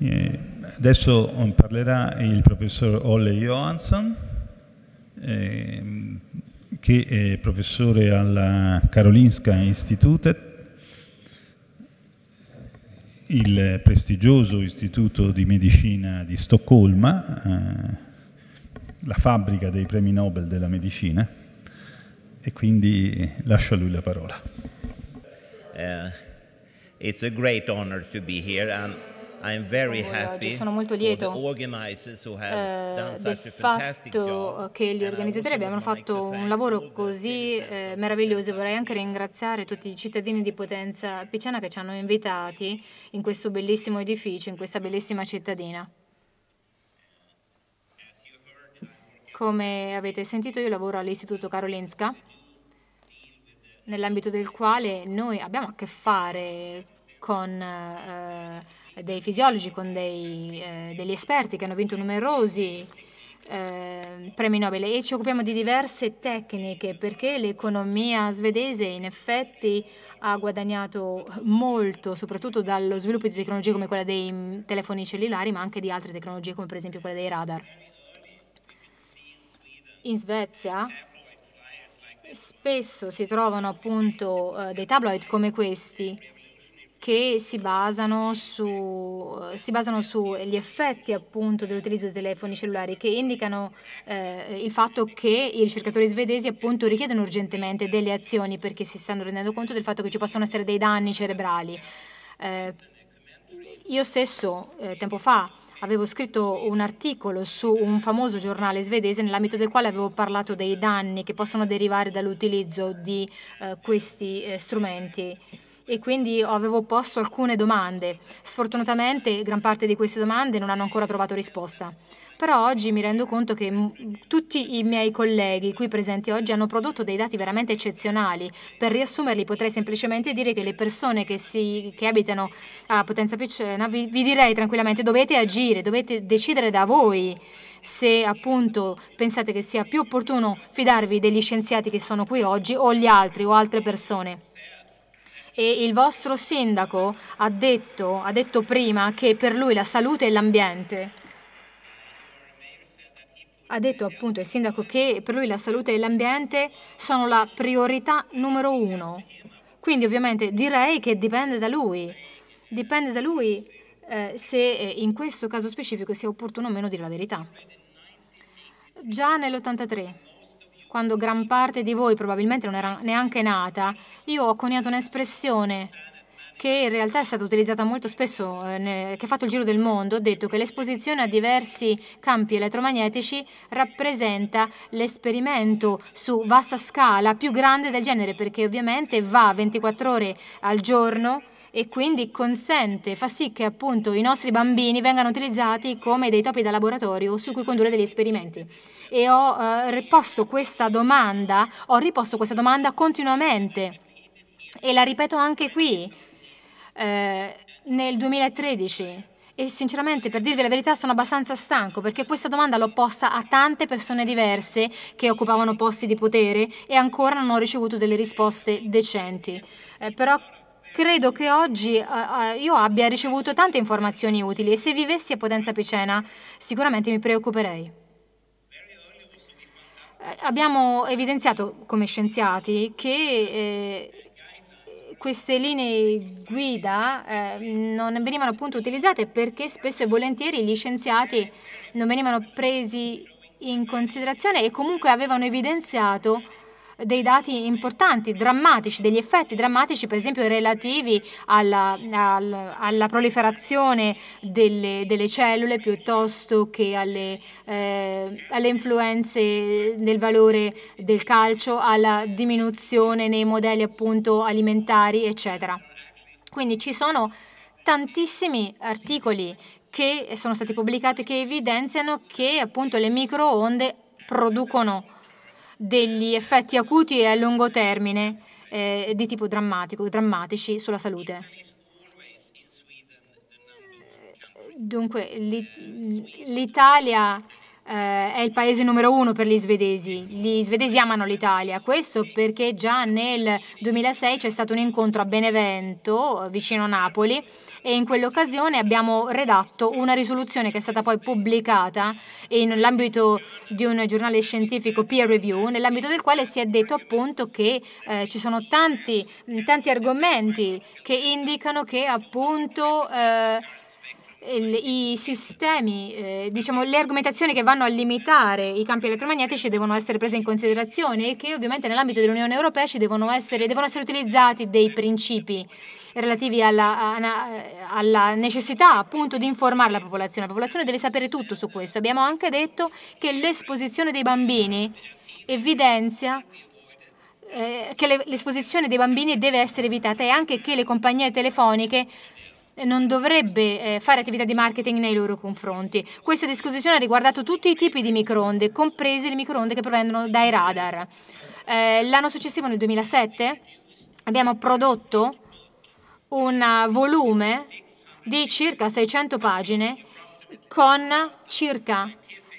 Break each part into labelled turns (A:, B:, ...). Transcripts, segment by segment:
A: Eh, adesso parlerà il professor Olle Johansson, ehm, che è professore alla Karolinska Institute, il prestigioso istituto di medicina di Stoccolma, eh, la fabbrica dei premi Nobel della medicina, e quindi lascio a lui la parola. Uh, it's a great honor to be here. And... Oggi sono molto lieto eh, del fatto che gli organizzatori abbiano fatto un lavoro così eh, meraviglioso. Vorrei anche ringraziare tutti i cittadini di Potenza Picena che ci hanno invitati in questo bellissimo edificio, in questa bellissima cittadina. Come avete sentito io lavoro all'Istituto Karolinska, nell'ambito del quale noi abbiamo a che fare con eh, dei fisiologi, con dei, eh, degli esperti che hanno vinto numerosi eh, premi Nobel e ci occupiamo di diverse tecniche perché l'economia svedese in effetti ha guadagnato molto, soprattutto dallo sviluppo di tecnologie come quella dei telefoni cellulari, ma anche di altre tecnologie come per esempio quella dei radar. In Svezia spesso si trovano appunto eh, dei tabloid come questi che si basano, su, si basano sugli effetti appunto dell'utilizzo dei telefoni cellulari che indicano eh, il fatto che i ricercatori svedesi appunto richiedono urgentemente delle azioni perché si stanno rendendo conto del fatto che ci possono essere dei danni cerebrali. Eh, io stesso eh, tempo fa avevo scritto un articolo su un famoso giornale svedese nell'ambito del quale avevo parlato dei danni che possono derivare dall'utilizzo di eh, questi eh, strumenti e quindi avevo posto alcune domande. Sfortunatamente gran parte di queste domande non hanno ancora trovato risposta. Però oggi mi rendo conto che mm, tutti i miei colleghi qui presenti oggi hanno prodotto dei dati veramente eccezionali. Per riassumerli potrei semplicemente dire che le persone che, si, che abitano a Potenza Picena vi, vi direi tranquillamente dovete agire, dovete decidere da voi se appunto pensate che sia più opportuno fidarvi degli scienziati che sono qui oggi o gli altri o altre persone e il vostro sindaco ha detto, ha detto prima che per lui la salute e l'ambiente. Ha detto appunto il sindaco che per lui la salute e l'ambiente sono la priorità numero uno. Quindi ovviamente direi che dipende da lui. Dipende da lui eh, se eh, in questo caso specifico sia opportuno o meno dire la verità. Già nell'83 quando gran parte di voi probabilmente non era neanche nata, io ho coniato un'espressione che in realtà è stata utilizzata molto spesso, eh, che ha fatto il giro del mondo, ho detto che l'esposizione a diversi campi elettromagnetici rappresenta l'esperimento su vasta scala più grande del genere, perché ovviamente va 24 ore al giorno e quindi consente, fa sì che appunto i nostri bambini vengano utilizzati come dei topi da laboratorio su cui condurre degli esperimenti. E ho eh, riposto questa domanda, ho riposto questa domanda continuamente e la ripeto anche qui eh, nel 2013 e sinceramente per dirvi la verità sono abbastanza stanco perché questa domanda l'ho posta a tante persone diverse che occupavano posti di potere e ancora non ho ricevuto delle risposte decenti. Eh, però credo che oggi eh, eh, io abbia ricevuto tante informazioni utili e se vivessi a Potenza Picena sicuramente mi preoccuperei. Eh, abbiamo evidenziato come scienziati che eh, queste linee guida eh, non venivano appunto utilizzate perché spesso e volentieri gli scienziati non venivano presi in considerazione e comunque avevano evidenziato dei dati importanti, drammatici, degli effetti drammatici, per esempio relativi alla, alla, alla proliferazione delle, delle, cellule piuttosto che alle, eh, alle influenze del valore del calcio, alla diminuzione nei modelli appunto alimentari, eccetera. Quindi ci sono tantissimi articoli che sono stati pubblicati che evidenziano che appunto le microonde producono degli effetti acuti e a lungo termine eh, di tipo drammatico, drammatici sulla salute. Eh, dunque, l'Italia eh, è il paese numero uno per gli svedesi. Gli svedesi amano l'Italia, questo perché già nel 2006 c'è stato un incontro a Benevento, vicino a Napoli, e in quell'occasione abbiamo redatto una risoluzione che è stata poi pubblicata nell'ambito di un giornale scientifico peer review, nell'ambito del quale si è detto appunto che eh, ci sono tanti, tanti, argomenti che indicano che appunto eh, i sistemi, eh, diciamo, le argomentazioni che vanno a limitare i campi elettromagnetici devono essere prese in considerazione e che ovviamente nell'ambito dell'Unione Europea ci devono essere, devono essere utilizzati dei principi relativi alla, alla, necessità appunto di informare la popolazione. La popolazione deve sapere tutto su questo. Abbiamo anche detto che l'esposizione dei bambini evidenzia eh, che l'esposizione dei bambini deve essere evitata e anche che le compagnie telefoniche eh, non dovrebbe eh, fare attività di marketing nei loro confronti. Questa discussione ha riguardato tutti i tipi di microonde, comprese le microonde che provengono dai radar. Eh, l'anno successivo, nel 2007, abbiamo prodotto un volume di circa 600 pagine con circa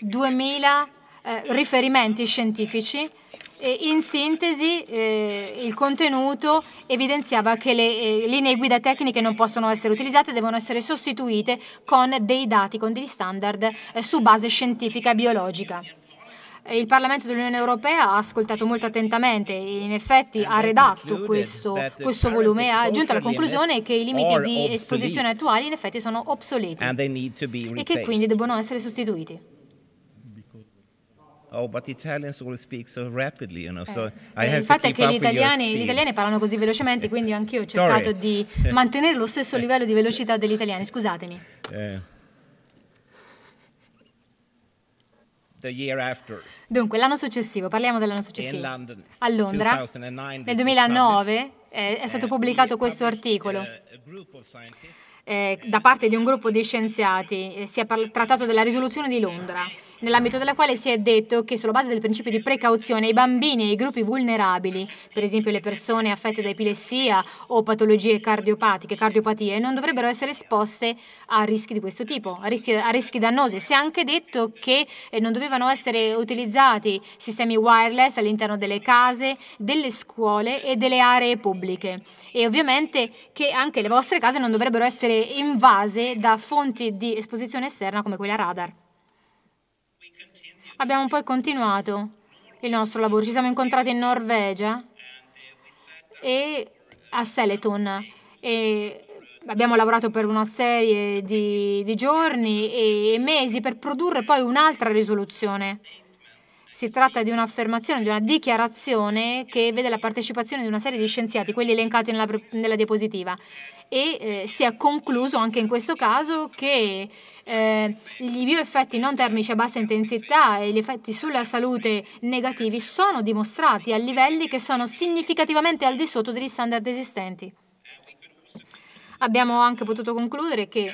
A: 2000 eh, riferimenti scientifici in sintesi eh, il contenuto evidenziava che le eh, linee guida tecniche non possono essere utilizzate, devono essere sostituite con dei dati, con degli standard eh, su base scientifica e biologica. Eh, il Parlamento dell'Unione Europea ha ascoltato molto attentamente e in effetti ha redatto questo, questo volume e ha giunto alla conclusione che i limiti di esposizione attuali in effetti sono obsoleti e che quindi devono essere sostituiti oh, but Italians all speak so rapidly, you know, so eh, eh, il fatto è che gli italiani, gli italiani, parlano così velocemente, eh, quindi anche io ho cercato Sorry. di eh. mantenere lo stesso eh. livello di velocità degli italiani, scusatemi. Eh. Dunque, l'anno successivo, parliamo dell'anno successivo. London, a Londra, 2009, nel 2009 è, è stato pubblicato questo articolo eh, da parte di un gruppo di scienziati, eh, si è trattato della risoluzione di Londra, nell'ambito della quale si è detto che sulla base del principio di precauzione i bambini e i gruppi vulnerabili, per esempio le persone affette da epilessia o patologie cardiopatiche, cardiopatie, non dovrebbero essere esposte a rischi di questo tipo, a rischi, a rischi dannosi. Si è anche detto che eh, non dovevano essere utilizzati sistemi wireless all'interno delle case, delle scuole e delle aree pubbliche e ovviamente che anche le vostre case non dovrebbero essere invase da fonti di esposizione esterna come quella radar. Abbiamo poi continuato il nostro lavoro, ci siamo incontrati in Norvegia e a Seleton e abbiamo lavorato per una serie di, di giorni e mesi per produrre poi un'altra risoluzione. Si tratta di un'affermazione, di una dichiarazione che vede la partecipazione di una serie di scienziati, quelli elencati nella, nella diapositiva. E eh, si è concluso anche in questo caso che eh, gli bioeffetti non termici a bassa intensità e gli effetti sulla salute negativi sono dimostrati a livelli che sono significativamente al di sotto degli standard esistenti. Abbiamo anche potuto concludere che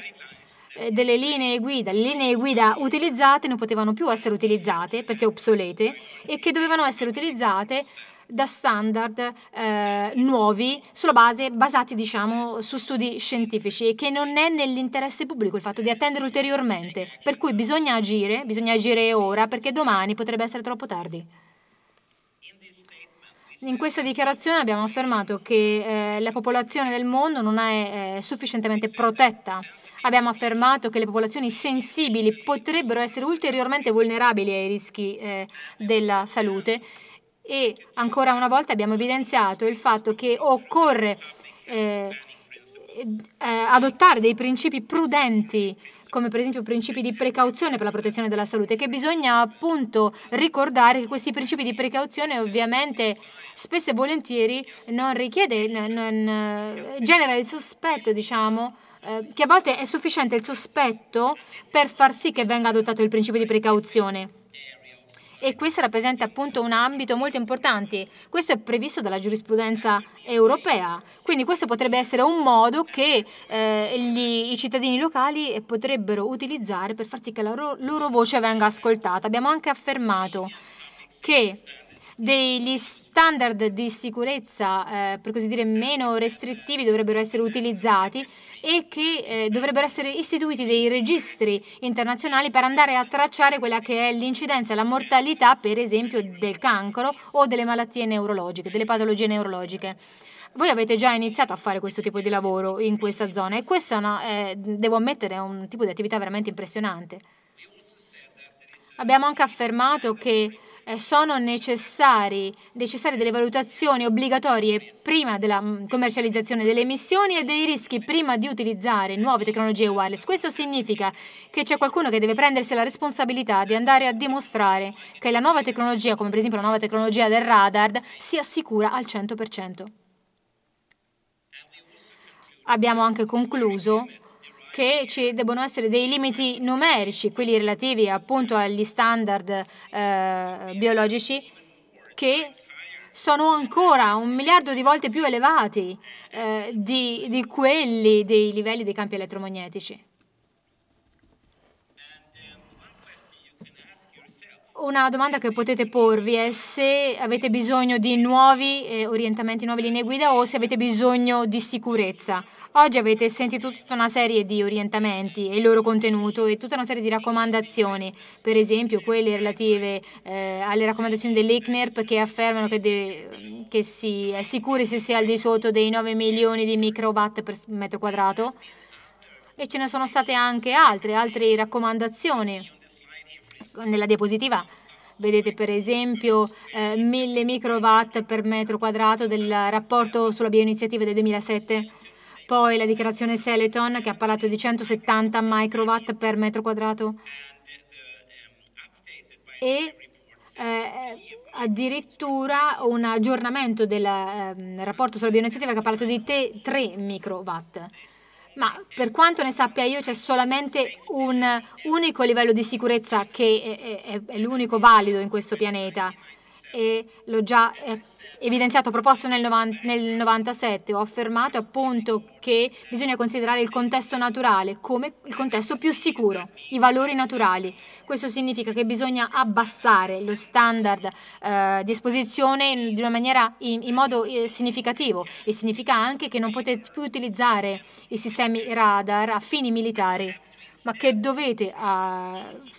A: eh, delle linee guida, le linee guida utilizzate non potevano più essere utilizzate perché obsolete e che dovevano essere utilizzate da standard eh, nuovi sulla base basati diciamo su studi scientifici e che non è nell'interesse pubblico il fatto di attendere ulteriormente per cui bisogna agire bisogna agire ora perché domani potrebbe essere troppo tardi in questa dichiarazione abbiamo affermato che eh, la popolazione del mondo non è eh, sufficientemente protetta Abbiamo affermato che le popolazioni sensibili potrebbero essere ulteriormente vulnerabili ai rischi eh, della salute e ancora una volta abbiamo evidenziato il fatto che occorre eh, eh, adottare dei principi prudenti come per esempio principi di precauzione per la protezione della salute, che bisogna appunto ricordare che questi principi di precauzione ovviamente spesso e volentieri non richiede, non, non, eh, genera il sospetto, diciamo, eh, che a volte è sufficiente il sospetto per far sì che venga adottato il principio di precauzione. E questo rappresenta appunto un ambito molto importante. Questo è previsto dalla giurisprudenza europea. Quindi questo potrebbe essere un modo che eh, gli, i cittadini locali eh, potrebbero utilizzare per far sì che la loro, loro voce venga ascoltata. Abbiamo anche affermato che degli standard di sicurezza, eh, per così dire, meno restrittivi dovrebbero essere utilizzati e che eh, dovrebbero essere istituiti dei registri internazionali per andare a tracciare quella che è l'incidenza, la mortalità, per esempio, del cancro o delle malattie neurologiche, delle patologie neurologiche. Voi avete già iniziato a fare questo tipo di lavoro in questa zona e questa, è eh, devo ammettere, è un tipo di attività veramente impressionante. Abbiamo anche affermato che sono necessari, necessarie delle valutazioni obbligatorie prima della mm, commercializzazione delle emissioni e dei rischi prima di utilizzare nuove tecnologie wireless. Questo significa che c'è qualcuno che deve prendersi la responsabilità di andare a dimostrare che la nuova tecnologia, come per esempio la nuova tecnologia del radar, sia sicura al 100%. Abbiamo anche concluso che ci debbano essere dei limiti numerici, quelli relativi appunto agli standard eh, biologici, che sono ancora un miliardo di volte più elevati eh, di, di quelli dei livelli dei campi elettromagnetici. una domanda che potete porvi è se avete bisogno di nuovi eh, orientamenti, nuove linee guida o se avete bisogno di sicurezza. Oggi avete sentito tutta una serie di orientamenti e il loro contenuto e tutta una serie di raccomandazioni, per esempio quelle relative eh, alle raccomandazioni dell'ICNERP che affermano che, che si è sicuri se si è al di sotto dei 9 milioni di microwatt per metro quadrato e ce ne sono state anche altre, altre raccomandazioni nella diapositiva Vedete per esempio eh, 1000 microwatt per metro quadrato del rapporto sulla bioiniziativa del 2007, poi la dichiarazione Seleton che ha parlato di 170 microwatt per metro quadrato e eh, addirittura un aggiornamento del eh, rapporto sulla bioiniziativa che ha parlato di 3 microwatt. Ma per quanto ne sappia io c'è solamente un unico livello di sicurezza che è, è, è l'unico valido in questo pianeta e l'ho già eh, evidenziato, proposto nel, 1997. ho affermato appunto che bisogna considerare il contesto naturale come il contesto più sicuro, i valori naturali. Questo significa che bisogna abbassare lo standard eh, di esposizione in, in, in modo eh, significativo e significa anche che non potete più utilizzare i sistemi radar a fini militari ma che dovete uh,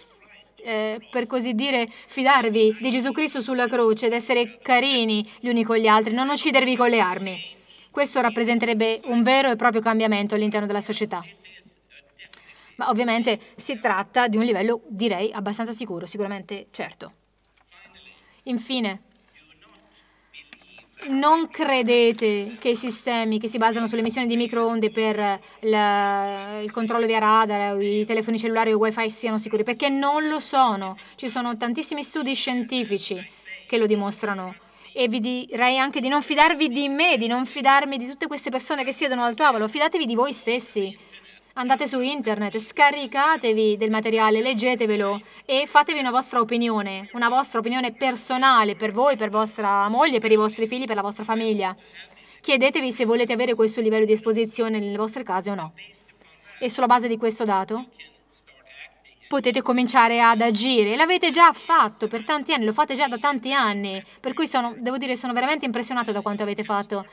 A: eh, per così dire, fidarvi di Gesù Cristo sulla croce, ed essere carini gli uni con gli altri, non uccidervi con le armi. Questo rappresenterebbe un vero e proprio cambiamento all'interno della società. Ma ovviamente si tratta di un livello, direi, abbastanza sicuro, sicuramente certo. Infine, non credete che i sistemi che si basano sulle emissioni di microonde per la, il controllo via radar, i telefoni cellulari o wifi siano sicuri, perché non lo sono. Ci sono tantissimi studi scientifici che lo dimostrano. E vi direi anche di non fidarvi di me, di non fidarmi di tutte queste persone che siedono al tavolo, fidatevi di voi stessi andate su internet, scaricatevi del materiale, leggetevelo e fatevi una vostra opinione, una vostra opinione personale per voi, per vostra moglie, per i vostri figli, per la vostra famiglia. Chiedetevi se volete avere questo livello di esposizione nelle vostre case o no. E sulla base di questo dato potete cominciare ad agire. E L'avete già fatto per tanti anni, lo fate già da tanti anni, per cui sono, devo dire sono veramente impressionato da quanto avete fatto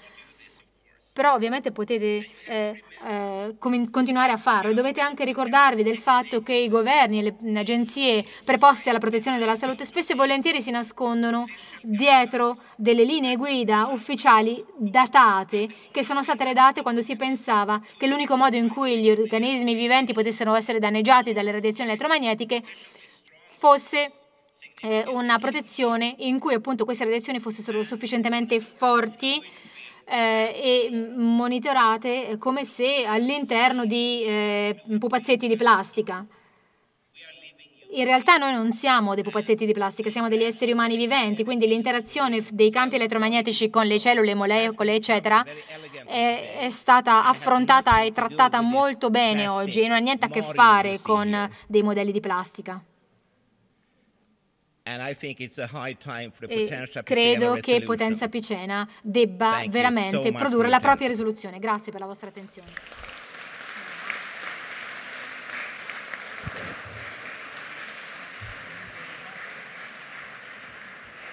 A: però ovviamente potete eh, eh, continuare a farlo e dovete anche ricordarvi del fatto che i governi e le agenzie preposte alla protezione della salute spesso e volentieri si nascondono dietro delle linee guida ufficiali datate che sono state redate quando si pensava che l'unico modo in cui gli organismi viventi potessero essere danneggiati dalle radiazioni elettromagnetiche fosse eh, una protezione in cui appunto queste radiazioni fossero sufficientemente forti eh, e mm, monitorate eh, come se all'interno di eh, pupazzetti di plastica. In realtà noi non siamo dei pupazzetti di plastica, siamo degli esseri umani viventi, quindi l'interazione dei campi elettromagnetici con le cellule, le molecole, eccetera, è, è, stata affrontata e trattata molto bene oggi e non ha niente a che fare con dei modelli di plastica. E credo che Potenza Picena debba Thank veramente so produrre la propria risoluzione. Grazie per la vostra attenzione.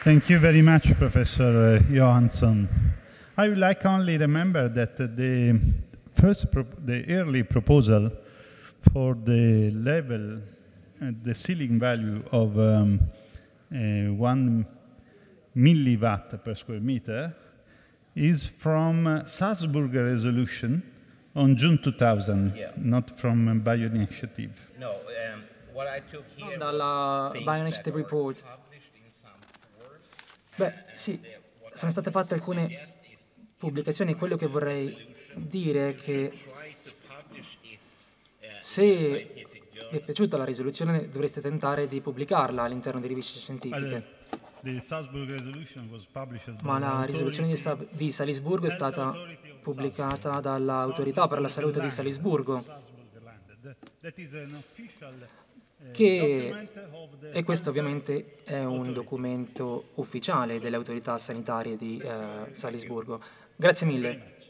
A: Thank you very much, Professor Johansson. I would like only remember that the first, the early proposal for the level, uh, the ceiling value of um, uh, one milliwatt per square meter is from uh, Salzburg resolution on June 2000, yeah. not from um, uh, Bioinitiative. No, um, what I took here dalla Bioinitiative report. Beh, sì, sono state fatte alcune pubblicazioni, quello che vorrei dire è che uh, se vi è piaciuta la risoluzione dovreste tentare di pubblicarla all'interno di riviste scientifiche. Ma la risoluzione di, Salisburgo è stata pubblicata dall'autorità per la salute di Salisburgo, che, e questo ovviamente è un documento ufficiale delle autorità sanitarie di eh, Salisburgo. Grazie mille.